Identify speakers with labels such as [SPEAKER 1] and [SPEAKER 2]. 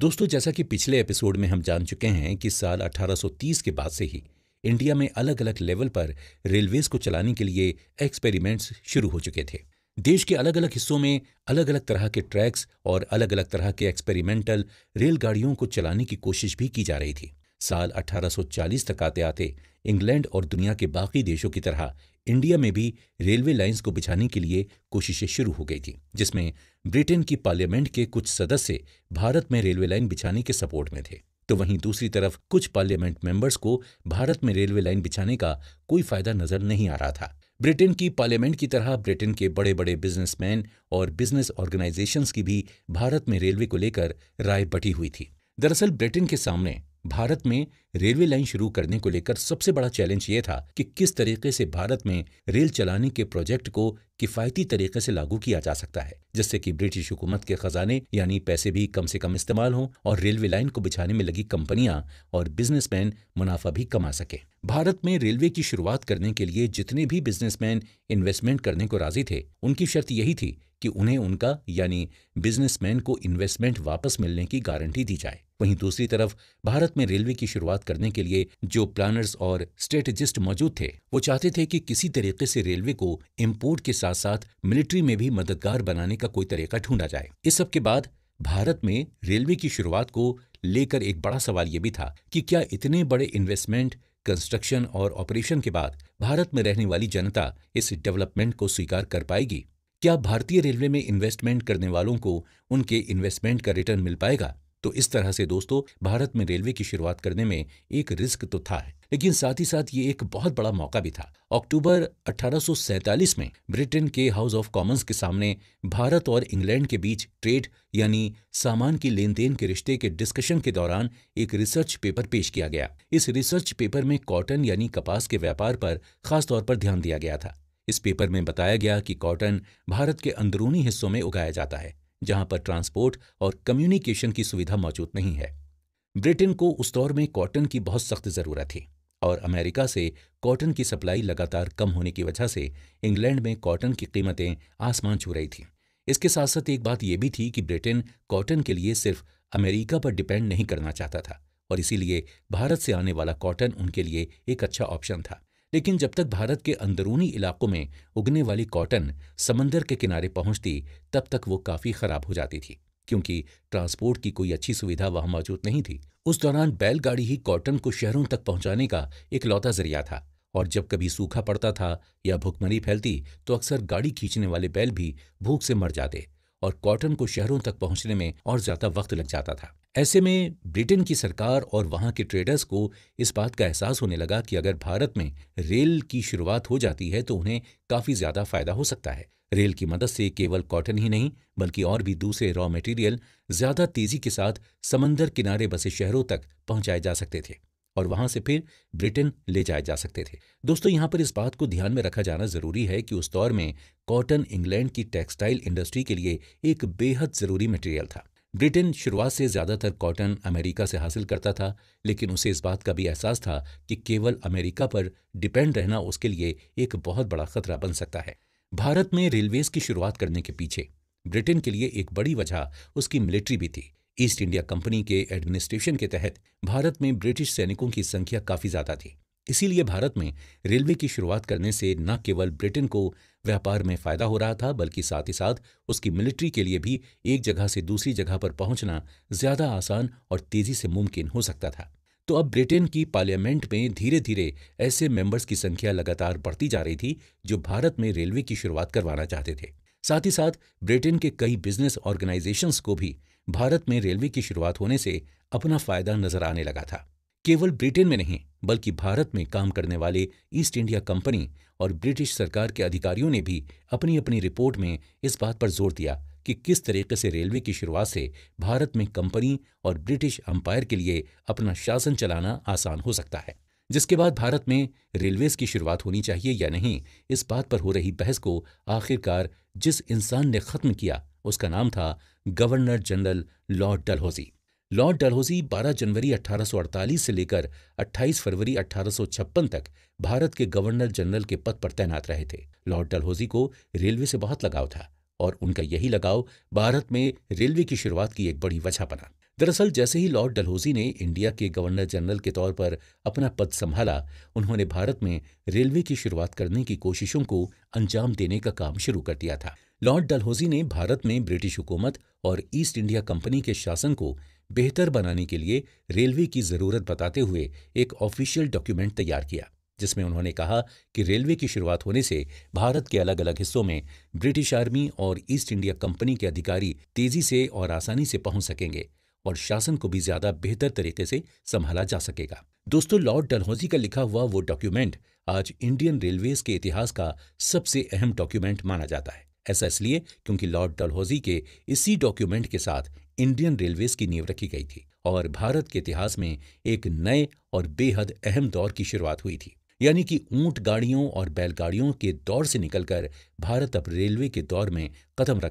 [SPEAKER 1] दोस्तों जैसा कि पिछले एपिसोड में हम जान चुके हैं कि साल 1830 के बाद से ही इंडिया में अलग अलग लेवल पर रेलवेज को चलाने के लिए एक्सपेरिमेंट्स शुरू हो चुके थे देश के अलग अलग हिस्सों में अलग अलग तरह के ट्रैक्स और अलग अलग तरह के एक्सपेरिमेंटल रेलगाड़ियों को चलाने की कोशिश भी की जा रही थी साल 1840 तक आते आते इंग्लैंड और दुनिया के बाकी देशों की तरह इंडिया में भी रेलवे लाइंस को बिछाने के लिए कोशिशें शुरू हो गई थी जिसमें ब्रिटेन की पार्लियामेंट के कुछ सदस्य भारत में रेलवे लाइन बिछाने के सपोर्ट में थे तो वहीं दूसरी तरफ कुछ पार्लियामेंट मेंबर्स को भारत में रेलवे लाइन बिछाने का कोई फायदा नजर नहीं आ रहा था ब्रिटेन की पार्लियामेंट की तरह ब्रिटेन के बड़े बड़े बिजनेसमैन और बिजनेस ऑर्गेनाइजेशंस की भी भारत में रेलवे को लेकर राय बटी हुई थी दरअसल ब्रिटेन के सामने भारत में रेलवे लाइन शुरू करने को लेकर सबसे बड़ा चैलेंज ये था कि किस तरीके से भारत में रेल चलाने के प्रोजेक्ट को किफायती तरीके से लागू किया जा सकता है जिससे कि ब्रिटिश हुकूमत के खजाने यानी पैसे भी कम से कम इस्तेमाल हों और रेलवे लाइन को बिछाने में लगी कंपनियां और बिजनेसमैन मुनाफा भी कमा सके भारत में रेलवे की शुरुआत करने के लिए जितने भी बिजनेसमैन इन्वेस्टमेंट करने को राजी थे उनकी शर्त यही थी कि उन्हें उनका यानी बिजनेसमैन को इन्वेस्टमेंट वापस मिलने की गारंटी दी जाए वहीं दूसरी तरफ भारत में रेलवे की शुरुआत करने के लिए जो प्लानर्स और स्ट्रेटेजिस्ट मौजूद थे वो चाहते थे कि किसी तरीके से रेलवे को इम्पोर्ट के साथ साथ मिलिट्री में भी मददगार बनाने का कोई तरीका ढूंढा जाए इस सब के बाद भारत में रेलवे की शुरुआत को लेकर एक बड़ा सवाल ये भी था कि क्या इतने बड़े इन्वेस्टमेंट कंस्ट्रक्शन और ऑपरेशन के बाद भारत में रहने वाली जनता इस डेवलपमेंट को स्वीकार कर पाएगी क्या भारतीय रेलवे में इन्वेस्टमेंट करने वालों को उनके इन्वेस्टमेंट का रिटर्न मिल पाएगा तो इस तरह से दोस्तों भारत में रेलवे की शुरुआत करने में एक रिस्क तो था लेकिन साथ ही साथ ये एक बहुत बड़ा मौका भी था अक्टूबर 1847 में ब्रिटेन के हाउस ऑफ कॉमन्स के सामने भारत और इंग्लैंड के बीच ट्रेड यानी सामान की लेन देन के रिश्ते के डिस्कशन के दौरान एक रिसर्च पेपर पेश किया गया इस रिसर्च पेपर में कॉटन यानी कपास के व्यापार पर खासतौर पर ध्यान दिया गया था इस पेपर में बताया गया कि कॉटन भारत के अंदरूनी हिस्सों में उगाया जाता है जहां पर ट्रांसपोर्ट और कम्युनिकेशन की सुविधा मौजूद नहीं है ब्रिटेन को उस दौर में कॉटन की बहुत सख्त ज़रूरत थी और अमेरिका से कॉटन की सप्लाई लगातार कम होने की वजह से इंग्लैंड में कॉटन की कीमतें आसमान छू रही थी इसके साथ साथ एक बात यह भी थी कि ब्रिटेन कॉटन के लिए सिर्फ अमेरिका पर डिपेंड नहीं करना चाहता था और इसीलिए भारत से आने वाला कॉटन उनके लिए एक अच्छा ऑप्शन था लेकिन जब तक भारत के अंदरूनी इलाकों में उगने वाली कॉटन समंदर के किनारे पहुंचती तब तक वो काफ़ी ख़राब हो जाती थी क्योंकि ट्रांसपोर्ट की कोई अच्छी सुविधा वहां मौजूद नहीं थी उस दौरान बैलगाड़ी ही कॉटन को शहरों तक पहुंचाने का एक लौता जरिया था और जब कभी सूखा पड़ता था या भुखमरी फैलती तो अक्सर गाड़ी खींचने वाले बैल भी भूख से मर जाते और कॉटन को शहरों तक पहुंचने में और ज्यादा वक्त लग जाता था ऐसे में ब्रिटेन की सरकार और वहाँ के ट्रेडर्स को इस बात का एहसास होने लगा कि अगर भारत में रेल की शुरुआत हो जाती है तो उन्हें काफ़ी ज़्यादा फायदा हो सकता है रेल की मदद से केवल कॉटन ही नहीं बल्कि और भी दूसरे रॉ मटेरियल ज़्यादा तेज़ी के साथ समंदर किनारे बसे शहरों तक पहुँचाए जा सकते थे और वहां से फिर ब्रिटेन ले जाए जा सकते थे दोस्तों यहाँ पर इस बात को ध्यान में रखा जाना जरूरी है कि उस दौर में कॉटन इंग्लैंड की टेक्सटाइल इंडस्ट्री के लिए एक बेहद ज़रूरी मटेरियल था ब्रिटेन शुरुआत से ज़्यादातर कॉटन अमेरिका से हासिल करता था लेकिन उसे इस बात का भी एहसास था कि केवल अमेरिका पर डिपेंड रहना उसके लिए एक बहुत बड़ा खतरा बन सकता है भारत में रेलवेज की शुरुआत करने के पीछे ब्रिटेन के लिए एक बड़ी वजह उसकी मिलिट्री भी थी ईस्ट इंडिया कंपनी के एडमिनिस्ट्रेशन के तहत भारत में ब्रिटिश सैनिकों की संख्या काफ़ी ज़्यादा थी इसीलिए भारत में रेलवे की शुरुआत करने से न केवल ब्रिटेन को व्यापार में फायदा हो रहा था बल्कि साथ ही साथ उसकी मिलिट्री के लिए भी एक जगह से दूसरी जगह पर पहुंचना ज्यादा आसान और तेजी से मुमकिन हो सकता था तो अब ब्रिटेन की पार्लियामेंट में धीरे धीरे ऐसे मेंबर्स की संख्या लगातार बढ़ती जा रही थी जो भारत में रेलवे की शुरुआत करवाना चाहते थे साथ ही साथ ब्रिटेन के कई बिजनेस ऑर्गेनाइजेशंस को भी भारत में रेलवे की शुरुआत होने से अपना फायदा नजर आने लगा था केवल ब्रिटेन में नहीं बल्कि भारत में काम करने वाले ईस्ट इंडिया कंपनी और ब्रिटिश सरकार के अधिकारियों ने भी अपनी अपनी रिपोर्ट में इस बात पर जोर दिया कि किस तरीके से रेलवे की शुरुआत से भारत में कंपनी और ब्रिटिश अंपायर के लिए अपना शासन चलाना आसान हो सकता है जिसके बाद भारत में रेलवेज की शुरुआत होनी चाहिए या नहीं इस बात पर हो रही बहस को आखिरकार जिस इंसान ने खत्म किया उसका नाम था governor general lord Dalhousie lord Dalhousie 12 जनवरी 1848 से लेकर 28 फरवरी 1856 तक भारत के गवर्नर जनरल के पद पर तैनात रहे थे लॉर्ड डलहौजी को रेलवे से बहुत लगाव था और उनका यही लगाव भारत में रेलवे की शुरुआत की एक बड़ी वजह बना दरअसल जैसे ही लॉर्ड डलहौजी ने इंडिया के गवर्नर जनरल के तौर पर अपना पद संभाला उन्होंने भारत में रेलवे की शुरुआत करने की कोशिशों को अंजाम देने का काम शुरू कर दिया था लॉर्ड डलहौजी ने भारत में ब्रिटिश हुकूमत और ईस्ट इंडिया कंपनी के शासन को बेहतर बनाने के लिए रेलवे की ज़रूरत बताते हुए एक ऑफिशियल डॉक्यूमेंट तैयार किया जिसमें उन्होंने कहा कि रेलवे की शुरुआत होने से भारत के अलग अलग हिस्सों में ब्रिटिश आर्मी और ईस्ट इंडिया कंपनी के अधिकारी तेजी से और आसानी से पहुंच सकेंगे और शासन को भी ज्यादा बेहतर तरीके से संभाला जा सकेगा दोस्तों लॉर्ड डलहौजी का लिखा हुआ वो डॉक्यूमेंट आज इंडियन रेलवेज के इतिहास का सबसे अहम डॉक्यूमेंट माना जाता है ऐसा इसलिए क्योंकि लॉर्ड डलहौजी के इसी डॉक्यूमेंट के साथ इंडियन रेलवेज की नींव रखी गई थी और भारत के इतिहास में एक नए और बेहद अहम दौर की शुरुआत हुई थी यानी कि ऊंट गाड़ियों और बैलगाड़ियों के दौर से निकलकर भारत अब रेलवे के दौर में कदम रख